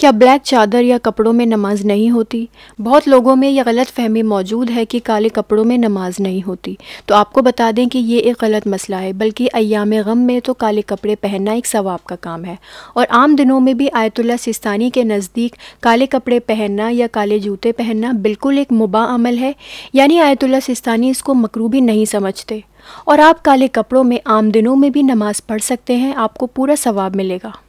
क्या ब्लैक चादर या कपड़ों में नमाज नहीं होती बहुत लोगों में यह गलत फहमी मौजूद है कि काले कपड़ों में नमाज नहीं होती तो आपको बता दें कि ये एक गलत मसला है बल्कि अयाम गम में तो काले कपड़े पहनना एक सवाब का काम है और आम दिनों में भी आयतुल्ला सिस्तानी के नज़दीक काले कपड़े पहनना या काले जूते पहनना बिल्कुल एक मुबा अमल है यानी आयतुल्ला सिस्तानी इसको मकरू भी नहीं समझते और आप काले कपड़ों में आम दिनों में भी नमाज़ पढ़ सकते हैं आपको पूरा सवाब मिलेगा